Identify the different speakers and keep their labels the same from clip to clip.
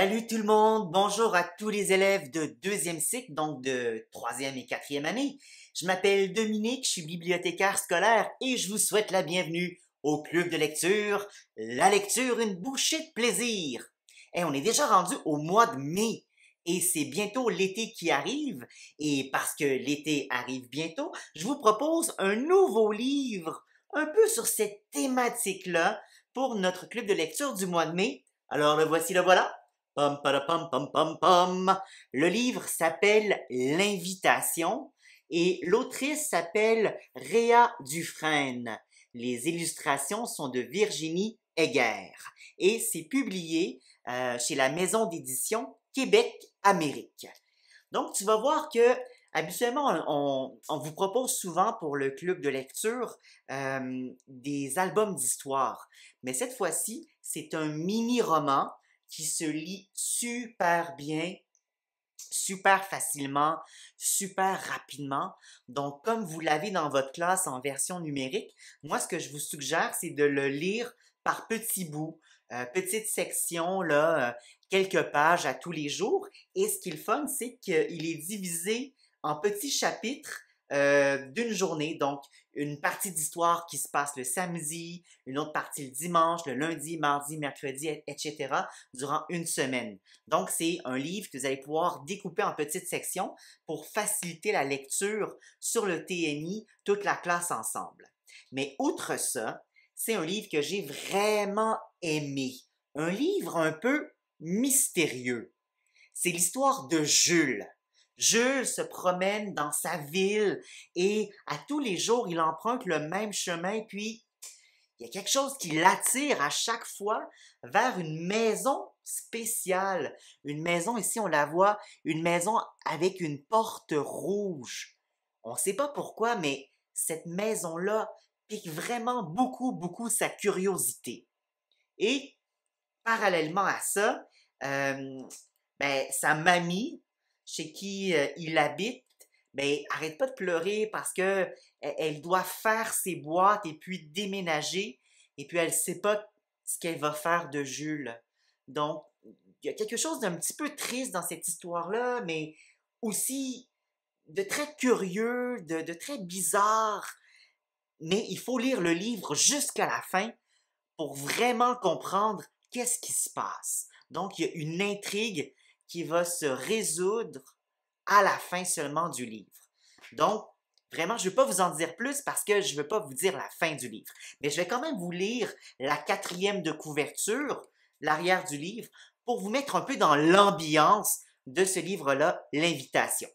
Speaker 1: Salut tout le monde, bonjour à tous les élèves de deuxième cycle, donc de troisième et quatrième année. Je m'appelle Dominique, je suis bibliothécaire scolaire et je vous souhaite la bienvenue au club de lecture. La lecture, une bouchée de plaisir. Et eh, on est déjà rendu au mois de mai et c'est bientôt l'été qui arrive. Et parce que l'été arrive bientôt, je vous propose un nouveau livre un peu sur cette thématique-là pour notre club de lecture du mois de mai. Alors le voici, le voilà. Le livre s'appelle L'invitation et l'autrice s'appelle Réa Dufresne. Les illustrations sont de Virginie Heger et c'est publié euh, chez la maison d'édition Québec Amérique. Donc tu vas voir que habituellement on, vous propose souvent pour le club de lecture euh, des albums d'histoire, mais cette fois-ci c'est un mini roman qui se lit super bien, super facilement, super rapidement. Donc, comme vous l'avez dans votre classe en version numérique, moi, ce que je vous suggère, c'est de le lire par petits bouts, euh, petites sections, là, euh, quelques pages à tous les jours. Et ce qui est fun, c'est qu'il est divisé en petits chapitres euh, d'une journée. Donc, une partie d'histoire qui se passe le samedi, une autre partie le dimanche, le lundi, mardi, mercredi, etc., durant une semaine. Donc, c'est un livre que vous allez pouvoir découper en petites sections pour faciliter la lecture sur le TNI, toute la classe ensemble. Mais outre ça, c'est un livre que j'ai vraiment aimé. Un livre un peu mystérieux. C'est l'histoire de Jules. Jules se promène dans sa ville et à tous les jours, il emprunte le même chemin, puis il y a quelque chose qui l'attire à chaque fois vers une maison spéciale. Une maison, ici on la voit, une maison avec une porte rouge. On ne sait pas pourquoi, mais cette maison-là pique vraiment beaucoup, beaucoup sa curiosité. Et parallèlement à ça, euh, ben, sa mamie chez qui euh, il habite, mais ben, arrête pas de pleurer parce que e, elle doit faire ses boîtes et puis déménager et puis elle sait pas ce qu'elle va faire de Jules. Donc il y a quelque chose d'un petit peu triste dans cette histoire-là, mais aussi de très curieux, de très bizarre. Mais il faut lire le livre jusqu'à la fin pour vraiment comprendre qu'est-ce qui se passe. Donc, il y a une intrigue qui va se résoudre à la fin seulement du livre. Donc, vraiment, je ne vais pas vous en dire plus parce que je ne veux pas vous dire la fin du livre. Mais je vais quand même vous lire la quatrième de couverture, l'arrière du livre, pour vous mettre un peu dans l'ambiance de ce livre-là, L'invitation.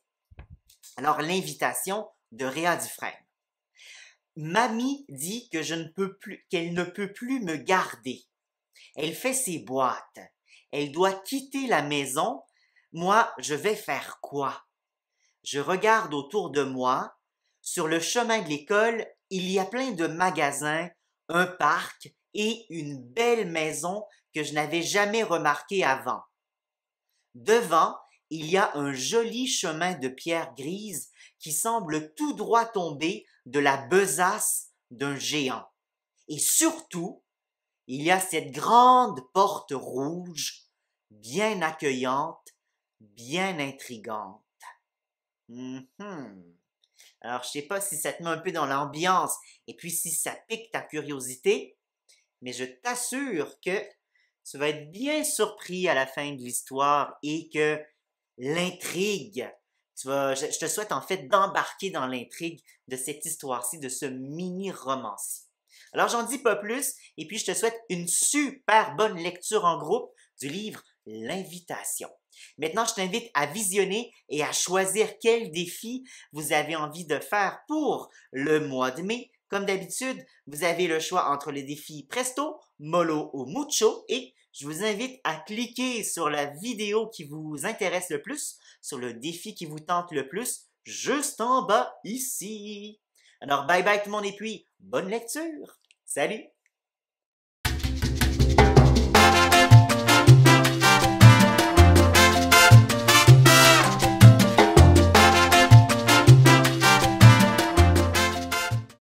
Speaker 1: Alors, l'invitation de Réa Dufresne. Mamie dit que je ne peux plus, qu'elle ne peut plus me garder. Elle fait ses boîtes. Elle doit quitter la maison. Moi, je vais faire quoi? Je regarde autour de moi. Sur le chemin de l'école, il y a plein de magasins, un parc et une belle maison que je n'avais jamais remarquée avant. Devant, il y a un joli chemin de pierre grise qui semble tout droit tomber de la besace d'un géant. Et surtout, il y a cette grande porte rouge bien accueillante, bien intrigante. Alors, je sais pas si ça te met un peu dans l'ambiance et puis si ça pique ta curiosité, mais je t'assure que tu vas être bien surpris à la fin de l'histoire et que l'intrigue, je, te souhaite en fait d'embarquer dans l'intrigue de cette histoire-ci, de ce mini-roman-ci. Alors, j'en dis pas plus et puis je te souhaite une super bonne lecture en groupe du livre l'invitation. Maintenant, je t'invite à visionner et à choisir quel défi vous avez envie de faire pour le mois de mai. Comme d'habitude, vous avez le choix entre les défis Presto, mollo ou Mucho et je vous invite à cliquer sur la vidéo qui vous intéresse le plus, sur le défi qui vous tente le plus, juste en bas ici. Alors bye bye tout le monde et puis bonne lecture. Salut